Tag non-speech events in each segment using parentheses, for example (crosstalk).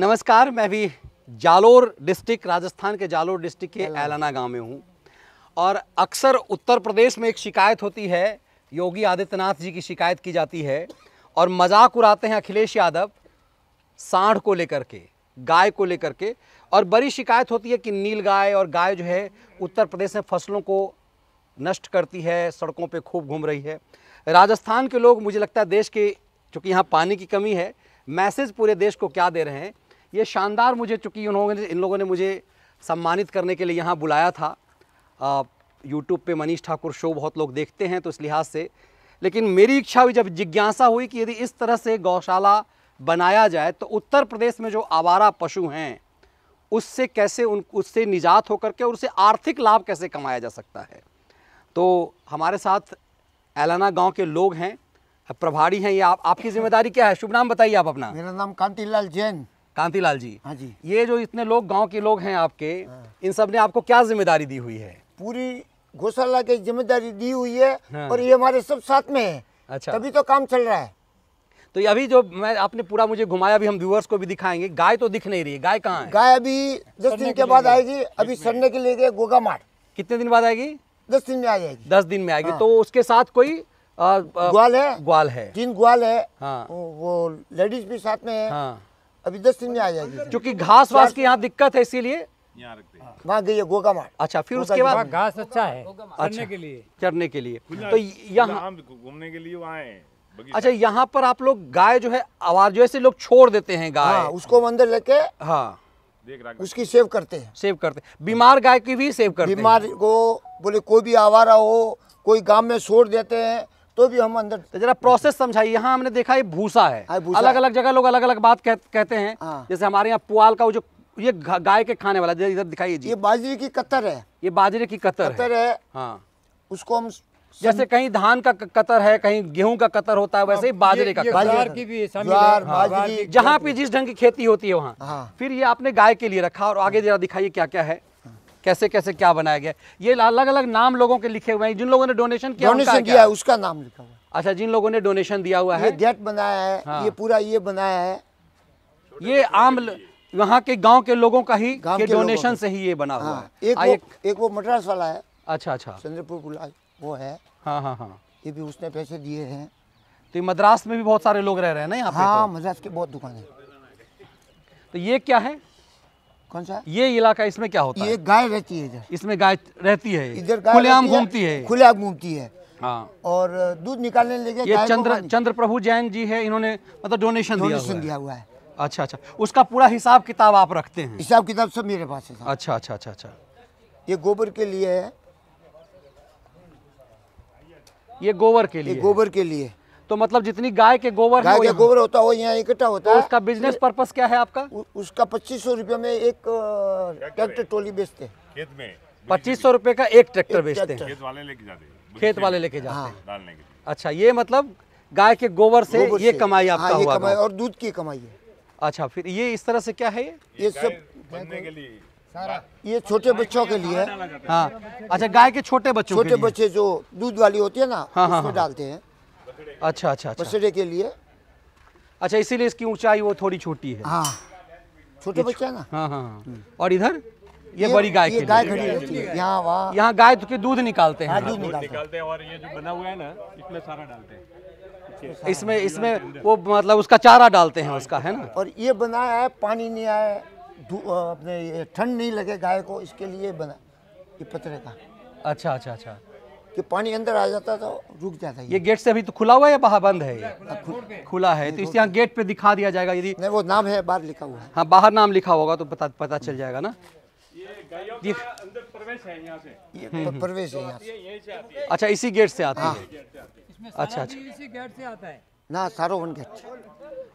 नमस्कार मैं भी जालोर डिस्ट्रिक्ट राजस्थान के जालोर डिस्ट्रिक्ट के ऐलाना गांव में हूँ और अक्सर उत्तर प्रदेश में एक शिकायत होती है योगी आदित्यनाथ जी की शिकायत की जाती है और मजाक उड़ाते हैं अखिलेश यादव सांड को लेकर के गाय को लेकर के और बड़ी शिकायत होती है कि नील गाय और गाय जो है उत्तर प्रदेश में फसलों को नष्ट करती है सड़कों पर खूब घूम रही है राजस्थान के लोग मुझे लगता है देश के चूँकि यहाँ पानी की कमी है मैसेज पूरे देश को क्या दे रहे हैं ये शानदार मुझे चूँकि उन्होंने इन लोगों ने मुझे सम्मानित करने के लिए यहाँ बुलाया था यूट्यूब पे मनीष ठाकुर शो बहुत लोग देखते हैं तो इस लिहाज से लेकिन मेरी इच्छा हुई जब जिज्ञासा हुई कि यदि इस तरह से गौशाला बनाया जाए तो उत्तर प्रदेश में जो आवारा पशु हैं उससे कैसे उन उससे निजात होकर के और उससे आर्थिक लाभ कैसे कमाया जा सकता है तो हमारे साथ एलाना गांव के लोग हैं प्रभारी हैं ये आप आपकी जिम्मेदारी क्या है शुभ नाम बताइए आप अपना मेरा नाम कांतिलाल जैन कांतिलाल जी हाँ जी ये जो इतने लोग गांव के लोग हैं आपके हाँ। इन सब ने आपको क्या जिम्मेदारी दी हुई है पूरी गौशाला की जिम्मेदारी दी हुई है हाँ। और ये हमारे सब साथ में है अच्छा तभी तो काम चल रहा है तो अभी जो मैं आपने पूरा मुझे घुमाया अभी हम व्यूअर्स को भी दिखाएंगे गाय तो दिख नहीं रही है गाय कहाँ है गाय अभी दस दिन के बाद आएगी अभी सड़ने के लिए गए गोगा मार कितने दिन बाद आएगी दस दिन में आ जाएगी दस दिन में आएगी हाँ। तो उसके साथ कोई ग्वाल है ग्वाल है तीन ग्वाल है हाँ। वो लेडीज भी साथ में है हाँ। अभी दस दिन में आ जाएगी क्योंकि घास वास की यहाँ दिक्कत है इसीलिए हाँ। वहाँ गई गोगा मार अच्छा फिर उसके बाद घास अच्छा है चढ़ने अच्छा, के लिए चढ़ने के लिए तो यहाँ घूमने के लिए वहाँ अच्छा यहाँ पर आप लोग गाय जो है आवाज जो है लोग छोड़ देते हैं गाय हाँ, उसको अंदर लेके हाँ उसकी सेव करते हैं सेव करते हैं बीमार गाय की भी सेव करते बीमार को बोले कोई भी आवारा हो कोई गांव में छोड़ देते हैं तो भी हम अंदर तो जरा प्रोसेस समझाइए यहाँ हमने देखा ये भूसा है हाँ, अलग अलग जगह लोग अलग अलग बात कह, कहते हैं हाँ। जैसे हमारे यहाँ पुआल का वो जो ये गाय के खाने वाला इधर दिखाइए ये बाजरे की कतर है ये बाजरे की कतर, कतर है, हाँ उसको हम जैसे कहीं धान का कतर है कहीं गेहूं का कतर होता है वैसे ही हाँ, बाजरे का ज्वार की भी ज्वार हाँ। जहाँ पे जिस ढंग की खेती होती है वहाँ फिर ये आपने गाय के लिए रखा और आगे जरा दिखाइए क्या क्या है कैसे कैसे क्या बनाया गया ये अलग अलग नाम लोगों के लिखे हुए हैं जिन लोगों ने डोनेशन किया डोनेशन किया है उसका नाम लिखा हुआ है अच्छा जिन लोगों ने डोनेशन दिया हुआ है गेट बनाया है हाँ। ये पूरा ये बनाया है ये आम वहाँ के गांव के लोगों का ही के डोनेशन से ही ये बना हुआ हाँ। है एक एक वो मद्रास वाला है अच्छा अच्छा चंद्रपुर वो है हाँ हाँ हाँ ये भी उसने पैसे दिए हैं तो मद्रास में भी बहुत सारे लोग रह रहे हैं ना यहाँ हाँ तो? मद्रास की बहुत दुकान है तो ये क्या है कौन सा ये इलाका इसमें क्या होता ये है गाय रहती है इधर इसमें गाय रहती है इधर खुलेआम घूमती है खुलेआम घूमती है हाँ और दूध निकालने लेके ये चंद्र चंद्र प्रभु जैन जी है इन्होंने मतलब डोनेशन डोनेशन दिया हुआ है अच्छा अच्छा उसका पूरा हिसाब किताब आप रखते हैं हिसाब किताब सब मेरे पास है अच्छा अच्छा अच्छा अच्छा ये गोबर के लिए है ये गोबर के लिए गोबर के लिए तो मतलब जितनी गाय के गोबर गाय के गोबर होता हो यहाँ इकट्ठा होता तो है तो उसका बिजनेस पर्पस क्या है आपका उसका पच्चीस सौ रूपये में एक ट्रैक्टर ट्रोली बेचते हैं खेत में पच्चीस सौ रूपये का एक ट्रैक्टर बेचते हैं खेत वाले लेके जाते हैं खेत वाले लेके जाते हाँ। हैं अच्छा ये मतलब गाय के गोबर से ये कमाई हाँ, आपका हुआ कमाई और दूध की कमाई है अच्छा फिर ये इस तरह से क्या है ये सब के लिए ये छोटे बच्चों के लिए हाँ अच्छा गाय के छोटे बच्चों छोटे बच्चे जो दूध वाली होती है ना हाँ, हाँ, हाँ डालते हैं अच्छा अच्छा, अच्छा। बसड़े के लिए अच्छा इसीलिए इसकी ऊंचाई वो थोड़ी छोटी है हाँ छोटे बच्चे ना हाँ, हाँ हाँ और इधर ये, ये बड़ी गाय ये गाय खड़ी होती है यहाँ वहाँ यहाँ गाय तो के दूध निकालते हैं हाँ, दूध निकालते हैं और ये जो बना हुआ है ना इसमें सारा डालते हैं इसमें इसमें वो मतलब उसका चारा डालते हैं उसका है ना और ये बनाया है पानी नहीं आए अपने ठंड नहीं लगे गाय को इसके लिए बना ये पतरे का अच्छा अच्छा अच्छा कि पानी अंदर आ जाता तो रुक जाता ये गेट से अभी तो खुला हुआ है या बाहर बंद है खुला, है तो इस यहाँ गेट पे दिखा दिया जाएगा यदि नहीं वो नाम है बाहर लिखा हुआ है हाँ बाहर नाम लिखा होगा तो पता पता चल जाएगा ना ये अंदर प्रवेश है यहाँ से तो हम्म, हम्म। अच्छा इसी गेट से आता हाँ। है अच्छा अच्छा इसी गेट से आता है ना सारोवन गेट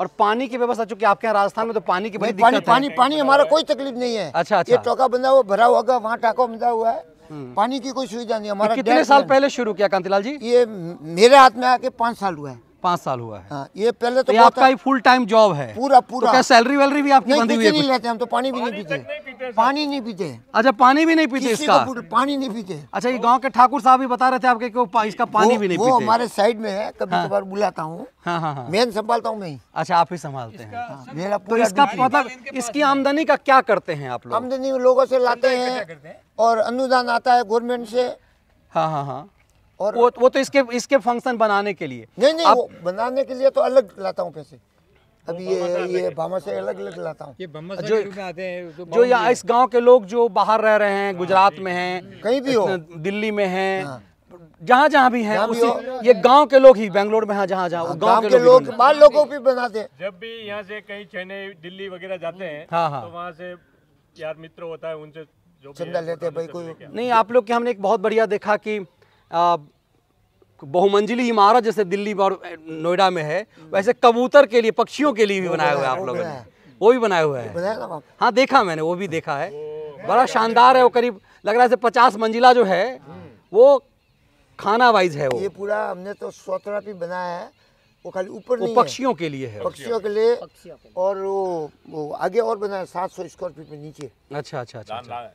और पानी की व्यवस्था चूंकि आपके यहाँ राजस्थान में तो पानी की बड़ी पानी पानी पानी हमारा कोई तकलीफ नहीं है अच्छा अच्छा ये टोका बंधा हुआ भरा हुआ वहाँ टाका बंधा हुआ है हम्म। पानी की कोई सुविधा नहीं हमारा कितने साल पहले शुरू किया कांतिलाल जी ये मेरे हाथ में आके पांच साल हुआ है पाँच साल हुआ है हाँ, ये पहले तो, तो आपका ही फुल टाइम जॉब है पूरा तो पूरा तो सैलरी वैलरी भी आपकी बंदी हुई है नहीं लेते हम तो पानी भी नहीं पीते पानी नहीं पीते अच्छा पानी भी नहीं पीते इसका पानी नहीं पीते अच्छा ये गांव के ठाकुर साहब भी बता रहे थे आपके को इसका पानी भी नहीं पीते हमारे साइड में है कभी हाँ। कभार बुलाता हूँ हाँ, हाँ, मेन संभालता हूँ मैं अच्छा आप ही संभालते हैं तो इसका मतलब इसकी आमदनी का क्या करते हैं आप लोग आमदनी लोगों से लाते हैं और अनुदान आता है गवर्नमेंट से हाँ हाँ हाँ और वो वो तो इसके इसके फंक्शन बनाने के लिए नहीं नहीं वो बनाने के लिए तो अलग लाता हूँ पैसे अभी ये ये भामा से अलग अलग लाता हूँ जो आते हैं तो जो यहाँ इस गांव के लोग जो बाहर रह रहे हैं हाँ, गुजरात में हैं कहीं भी हो दिल्ली में हैं हाँ। जहाँ जहाँ भी हैं उसी ये गांव के लोग ही बेंगलोर में हाँ जहाँ जहाँ हाँ, गांव के लोग बाल लोगों भी बनाते हैं जब भी यहाँ से कहीं चेन्नई दिल्ली वगैरह जाते हैं हाँ हाँ तो वहाँ से यार मित्र होता है उनसे चंदा लेते हैं भाई कोई नहीं आप लोग के हमने एक बहुत बढ़िया देखा की बहुमंजिली इमारत जैसे दिल्ली और नोएडा में है वैसे कबूतर के लिए पक्षियों के लिए भी बनाया हुआ है आप लोगों ने वो भी बनाया हुआ है हाँ देखा मैंने वो भी देखा है बड़ा शानदार है वो करीब लग रहा है पचास मंजिला जो है वो खाना वाइज है वो ये पूरा हमने तो स्वतरा भी बनाया है वो खाली ऊपर नहीं पक्षियों के लिए है पक्षियों के लिए और वो, आगे और बनाया सात सौ स्क्वायर फीट में नीचे अच्छा अच्छा, अच्छा।, अच्छा।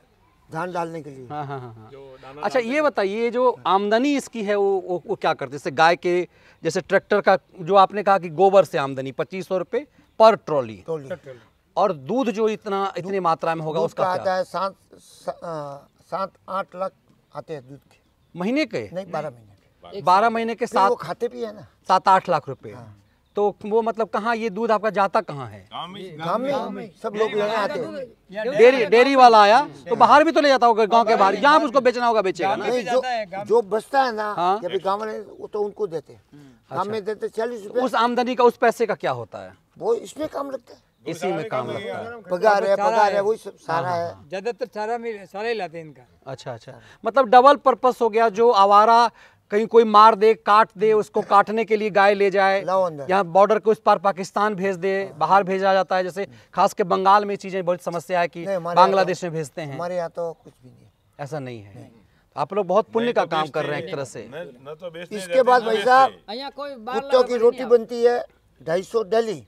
धान डालने के लिए हाँ, हाँ, हाँ, अच्छा ये बताइए जो आमदनी इसकी है वो वो, क्या करते जैसे गाय के जैसे ट्रैक्टर का जो आपने कहा कि गोबर से आमदनी पच्चीस सौ रुपये पर ट्रॉली और दूध जो इतना इतनी मात्रा में होगा उसका आता है सात सात आठ लाख आते हैं दूध के महीने के नहीं बारह महीने के बारह महीने के साथ खाते भी है ना सात आठ लाख रुपये तो वो मतलब कहाँ ये दूध आपका जाता कहाँ है गाँव में सब लोग लेने आते हैं डेरी डेरी वाला आया तो बाहर भी तो ले जाता होगा गांव के बाहर यहाँ उसको बेचना होगा बेचेगा ना जो जो बचता है ना हाँ? जब गांव वाले वो तो उनको देते हैं हम्म। गाँव अच्छा। में देते चालीस रूपए उस आमदनी का उस पैसे का क्या होता है वो इसमें काम लगता है इसी में काम लगता है पगार है पगार है वही सब हाँ, सारा हाँ, है हाँ। ज्यादातर सारा सारा ही लाते हैं इनका अच्छा अच्छा मतलब डबल पर्पस हो गया जो आवारा कहीं कोई मार दे काट दे उसको काटने के लिए गाय ले जाए या बॉर्डर को इस पार पाकिस्तान भेज दे हाँ। बाहर भेजा जाता है जैसे खास के बंगाल में चीज़ें बहुत समस्या है कि बांग्लादेश तो- में भेजते हैं हमारे यहाँ तो कुछ भी नहीं ऐसा नहीं है नहीं। तो आप लोग बहुत पुण्य का तो काम कर रहे हैं एक तरह से इसके बाद भाई साहब कुत्तों की रोटी बनती है ढाई सौ डेली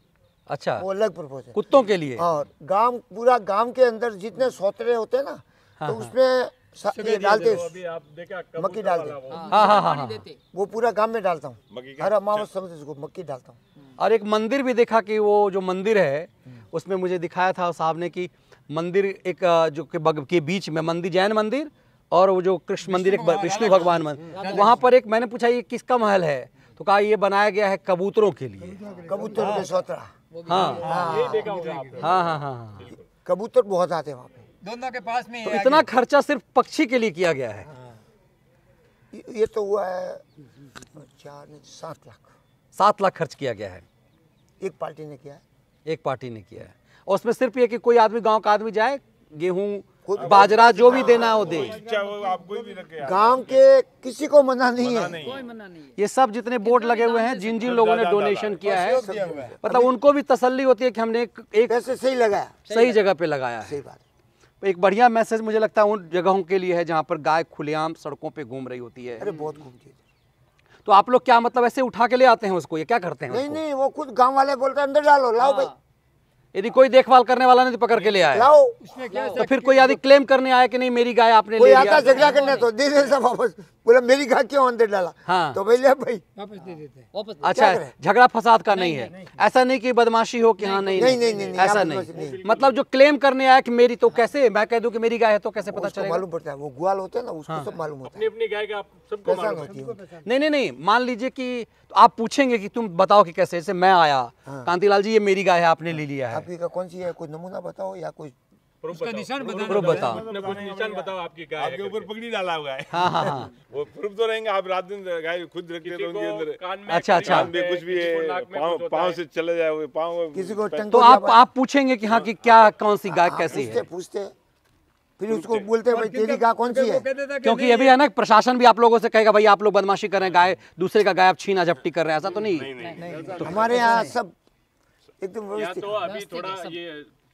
अच्छा वो अलग प्रपोज कुत्तों के लिए और हाँ, गांव पूरा गांव के अंदर जितने सौतरे होते हैं ना हाँ, तो उसमें डालते मक्की डालते हाँ, हाँ, हाँ, हाँ वो पूरा गांव में डालता हूँ हर अमावस अच्छा। मक्की डालता हूँ हम्म। और एक मंदिर भी देखा कि वो जो मंदिर है उसमें मुझे दिखाया था साहब ने कि मंदिर एक जो के बग के बीच में मंदिर जैन मंदिर और वो जो कृष्ण मंदिर एक विष्णु भगवान मंदिर वहाँ पर एक मैंने पूछा ये किसका महल है तो कहा ये बनाया गया है कबूतरों के लिए कबूतर हाँ हाँ हाँ हाँ हाँ कबूतर बहुत आते हैं वहाँ दोनों के पास में तो इतना खर्चा सिर्फ पक्षी के लिए किया गया है हाँ। ये तो हुआ है चार सात लाख सात लाख खर्च किया गया है एक पार्टी ने किया है एक पार्टी ने किया है और उसमें सिर्फ ये कि कोई आदमी गांव का आदमी जाए गेहूं बाजरा जो भी देना है वो दे गांव के किसी को मना नहीं है ये सब जितने बोर्ड लगे हुए हैं जिन जिन लोगों ने डोनेशन किया है मतलब उनको भी तसल्ली होती है कि हमने एक सही लगाया सही जगह पे लगाया है सही बात एक बढ़िया मैसेज मुझे लगता है उन जगहों के लिए है जहाँ पर गाय खुलेआम सड़कों पे घूम रही होती है अरे बहुत घूमती है तो आप लोग क्या मतलब ऐसे उठा के ले आते हैं उसको ये क्या करते हैं नहीं नहीं वो खुद गांव वाले बोलते हैं अंदर डालो लाओ हाँ। भाई यदि कोई देखभाल करने वाला नहीं तो पकड़ के ले आया लाओ तो फिर कोई यदि क्लेम करने आया कि नहीं मेरी गाय आपने ले लिया करने तो दे सब वापस बोला मेरी घर क्यों अंदर डाला हाँ तो भाई ले भाई वापस दे देते अच्छा झगड़ा फसाद का नहीं है ऐसा नहीं कि बदमाशी हो कि हाँ नहीं नहीं नहीं नहीं ऐसा नहीं मतलब जो क्लेम करने आया कि मेरी तो हाँ। कैसे मैं कह दूँ की मेरी गाय है तो कैसे पता चलेगा मालूम पड़ता है वो ग्वाल होते हैं ना उसको हाँ। सब मालूम होता है अपनी गाय का नहीं नहीं नहीं मान लीजिए की तो आप पूछेंगे कि तुम बताओ कि कैसे जैसे मैं आया हाँ। कांतीलाल जी ये मेरी गाय है आपने ले लिया है आपकी कौन सी है कोई नमूना बताओ या कोई प्रूफ बताओ आपकी आपके ऊपर पगड़ी डाला हुआ है हाँ, हाँ, हाँ। (laughs) वो प्रूफ तो रहेंगे आप रात दिन गाय खुद रखते अंदर अच्छा अच्छा कुछ भी पाँव से चले जाए पाँव किसी को तो आप पूछेंगे हाँ क्या कौन सी गाय कैसी है पूछते फिर उसको बोलते हैं भाई तेरी गाय कौन सी है क्योंकि अभी है ना प्रशासन भी आप लोगों से कहेगा भाई आप लोग बदमाशी कर रहे हैं गाय दूसरे का गाय आप छीना झपटी कर रहे हैं ऐसा तो नहीं तो हमारे यहाँ सब एकदम तो अभी थोड़ा ये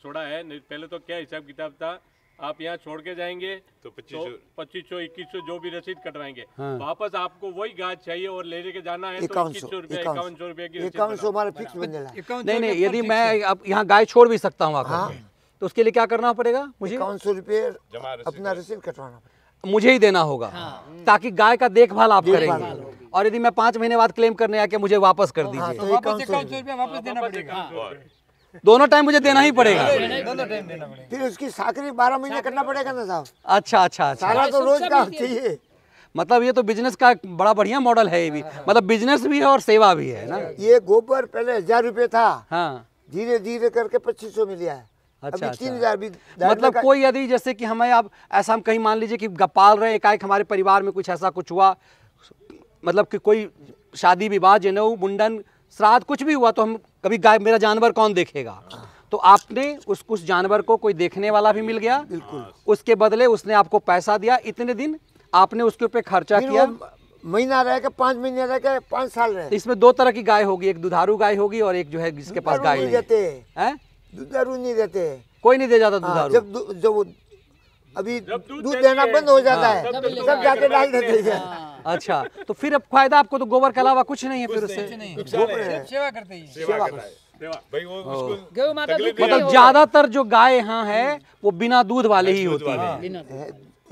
छोड़ा है नहीं पहले तो क्या हिसाब किताब था आप यहाँ छोड़ के जाएंगे तो, तो पच्चीस सौ इक्कीस सौ जो भी रसीद कटवाएंगे हाँ। वापस आपको वही गाज चाहिए और ले लेके जाना है तो इक्कीस सौ इक्यावन सौ रुपया इक्यावन सौ हमारा फिक्स नहीं नहीं यदि मैं अब यहाँ गाय छोड़ भी सकता हूँ आकर हाँ। तो उसके लिए क्या करना पड़ेगा मुझे इक्यावन सौ रुपये अपना रसीद कटवाना मुझे ही देना होगा हाँ। ताकि गाय का देखभाल आप करेंगे और यदि मैं पांच महीने बाद क्लेम करने आके मुझे वापस कर हाँ, दीजिए तो वापस देना पड़ेगा दोनों टाइम मुझे देना ही पड़ेगा दोनों टाइम देना पड़ेगा फिर उसकी साकरी बारह महीने करना पड़ेगा ना साहब अच्छा अच्छा अच्छा सारा तो रोज का चाहिए मतलब ये तो बिजनेस का बड़ा बढ़िया मॉडल है ये भी मतलब बिजनेस भी है और सेवा भी है ना ये गोबर पहले हजार रुपये था हाँ धीरे धीरे करके पच्चीस सौ मिलिया है अच्छा, अभी अच्छा। तीन हजार भी मतलब कोई यदि जैसे कि हमें आप ऐसा हम कहीं मान लीजिए कि पाल रहे एकाएक हमारे परिवार में कुछ ऐसा कुछ हुआ मतलब कि कोई शादी विवाह जनेऊ मुंडन श्राद्ध कुछ भी हुआ तो हम कभी गाय मेरा जानवर कौन देखेगा तो आपने उस उस जानवर को कोई देखने वाला भी मिल गया बिल्कुल उसके बदले उसने आपको पैसा दिया इतने दिन आपने उसके ऊपर खर्चा किया महीना रहेगा पाँच महीने रहेगा पाँच साल रहे तो इसमें दो तरह की गाय होगी एक दुधारू गाय होगी और एक जो है जिसके पास गाय नहीं देते हैं दुधारू नहीं देते कोई नहीं दे जाता हाँ, दुधारू जब जब अभी दूध देना बंद हो जाता हाँ। है सब जाके डाल देते हैं हाँ। अच्छा तो फिर अब फायदा आपको तो गोबर के अलावा कुछ नहीं है फिर उससे मतलब ज्यादातर जो गाय यहाँ है वो बिना दूध वाले ही होती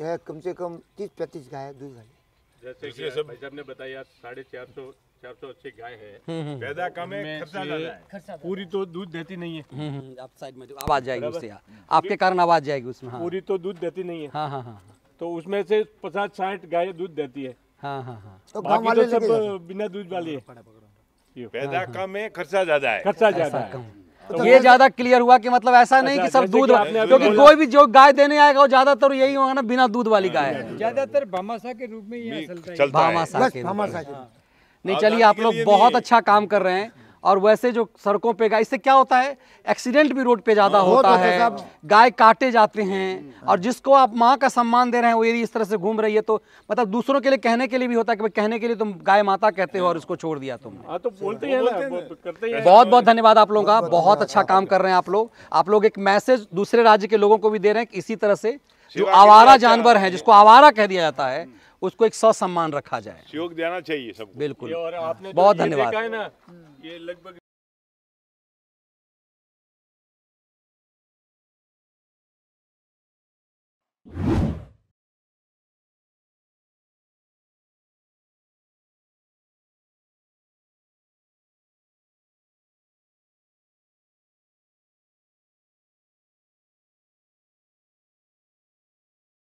है कम से कम तीस पैंतीस गाय दूध वाली जैसे भाई ने बताया साढ़े चार सौ चार सौ अच्छी गाय है हम्म, हम्म। पैदा कम है खर्चा ज्यादा है तो हम्म, हाँ। पूरी तो दूध देती नहीं है आप साइड में आवाज जाएगी उससे आपके कारण आवाज जाएगी उसमें पूरी तो दूध देती नहीं है हाँ हाँ हाँ तो उसमें से पचास साठ गाय दूध देती है हाँ हाँ हाँ तो, तो वाले सब बिना दूध वाले हाँ, पैदा हाँ, हाँ। कम है खर्चा ज्यादा है खर्चा ज्यादा कम तो, तो, तो ये ज्यादा क्लियर हुआ कि मतलब ऐसा नहीं कि सब दूध क्योंकि कोई भी जो गाय देने आएगा वो ज्यादातर यही होगा ना बिना दूध वाली गाय है ज्यादातर भामाशाह के रूप में ही चलता है नहीं चलिए आप लोग बहुत अच्छा काम कर रहे हैं और वैसे जो सड़कों पे गाय इससे क्या होता है एक्सीडेंट भी रोड पे ज़्यादा हाँ, होता तो है गाय काटे जाते हैं हम्म। और जिसको आप माँ का सम्मान दे रहे हैं वो यदि इस तरह से घूम रही है तो मतलब दूसरों के लिए कहने के लिए भी होता है कि भाई कहने के लिए तुम गाय माता कहते हो और उसको छोड़ दिया तुम हाँ, तो बोलते हैं बहुत बहुत धन्यवाद आप लोगों का बहुत अच्छा काम कर रहे हैं आप लोग आप लोग एक मैसेज दूसरे राज्य के लोगों को भी दे रहे हैं इसी तरह से जो आवारा जानवर है जिसको आवारा कह दिया जाता है उसको एक सौ सम्मान रखा जाए सहयोग देना चाहिए सब बिल्कुल तो बहुत धन्यवाद ये लगभग